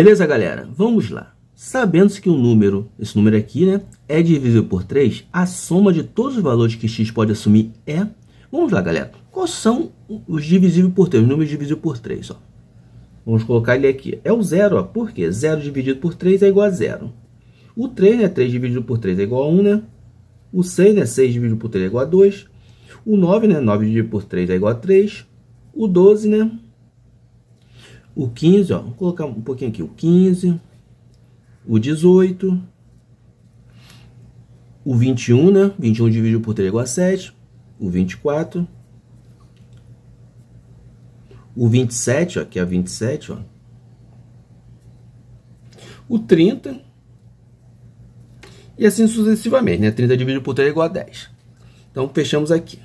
Beleza, galera? Vamos lá. Sabendo-se que um número, esse número aqui, né, é divisível por 3, a soma de todos os valores que x pode assumir é... Vamos lá, galera. Quais são os divisíveis por 3, os números divisíveis por 3, ó. Vamos colocar ele aqui. É o zero, ó. Por quê? 0 dividido por 3 é igual a zero. O 3, né, 3 dividido por 3 é igual a 1, né? O 6, né, 6 dividido por 3 é igual a 2. O 9, né, 9 dividido por 3 é igual a 3. O 12, né, o 15, ó, vou colocar um pouquinho aqui, o 15, o 18, o 21, né? 21 dividido por 3 é igual a 7, o 24, o 27, ó, que é 27, ó. O 30 e assim sucessivamente, né? 30 dividido por 3 é igual a 10. Então fechamos aqui.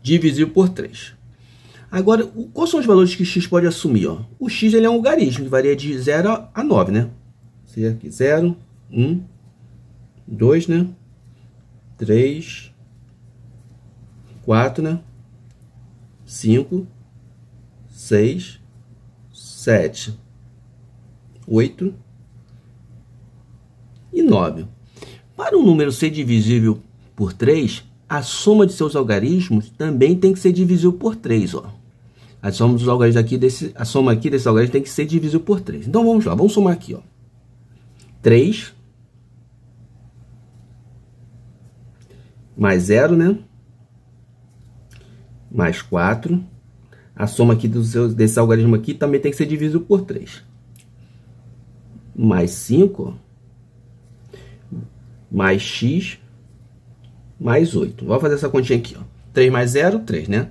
Divisível por 3. Agora, quais são os valores que x pode assumir? Ó? O x ele é um logaritmo, que varia de 0 a 9, né? Seria aqui 0, 1, 2, né? 3, 4, né? 5, 6, 7, 8 e 9. Para um número ser divisível por 3, a soma de seus algarismos também tem que ser divisível por 3, ó. A soma dos algarismos aqui desse, a soma aqui desse algarismo tem que ser divisível por 3. Então vamos lá, vamos somar aqui, ó. 3 mais 0, né? Mais 4. A soma aqui do seu, desse algarismo aqui também tem que ser divisível por 3. Mais 5, mais x mais 8. Vamos fazer essa continha aqui, ó. 3 mais 0, 3, né?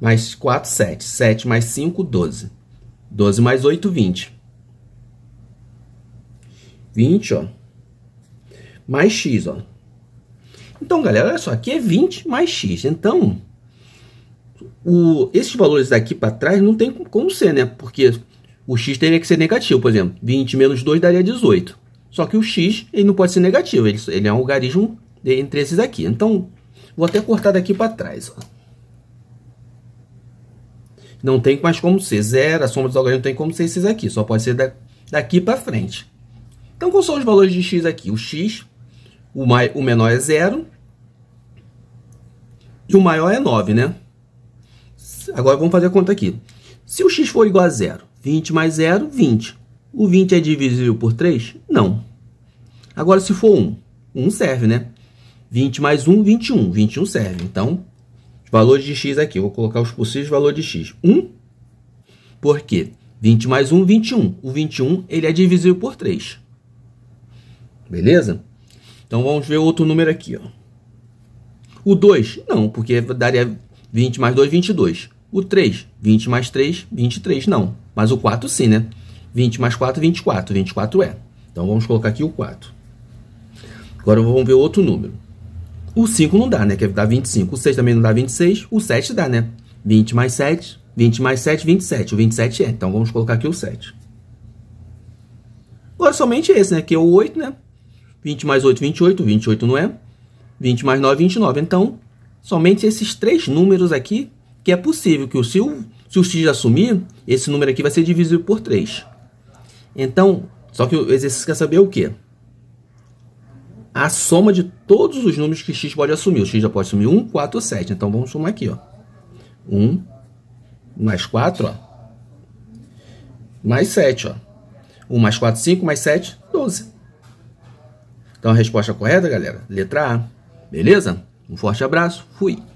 Mais 4, 7. 7 mais 5, 12. 12 mais 8, 20. 20, ó. Mais x, ó. Então, galera, olha só, aqui é 20 mais x. Então, o, esses valores daqui para trás não tem como ser, né? Porque o x teria que ser negativo, por exemplo. 20 menos 2 daria 18. Só que o x ele não pode ser negativo, ele, ele é um algarismo entre esses aqui. Então, vou até cortar daqui para trás. Ó. Não tem mais como ser zero, a soma dos algarismos não tem como ser esses aqui, só pode ser da, daqui para frente. Então, quais são os valores de x aqui? O x, o, mai, o menor é zero e o maior é 9, né? Agora vamos fazer a conta aqui. Se o x for igual a zero, 20 mais 0, 20. O 20 é divisível por 3? Não. Agora, se for 1, 1 serve, né? 20 mais 1, 21. 21 serve. Então, valores de x aqui. Vou colocar os possíveis valores de x. 1, por quê? 20 mais 1, 21. O 21 ele é divisível por 3. Beleza? Então, vamos ver outro número aqui. Ó. O 2, não, porque daria 20 mais 2, 22. O 3, 20 mais 3, 23, não. Mas o 4 sim, né? 20 mais 4, 24. 24 é. Então, vamos colocar aqui o 4. Agora, vamos ver outro número. O 5 não dá, né? Que dá 25. O 6 também não dá 26. O 7 dá, né? 20 mais 7, 20 mais 7, 27. O 27 é. Então vamos colocar aqui o 7. Agora somente esse, né? Que é o 8, né? 20 mais 8, 28. 28 não é. 20 mais 9, 29. Então, somente esses três números aqui que é possível que o, se, o, se o x assumir, esse número aqui vai ser divisível por 3. Então, só que o exercício quer saber o quê? a soma de todos os números que x pode assumir. O x já pode assumir 1, 4 ou 7. Então vamos somar aqui, ó. 1 mais 4, ó. Mais 7, ó. 1 mais 4, 5, mais 7, 12. Então a resposta correta, galera, letra A. Beleza? Um forte abraço, fui!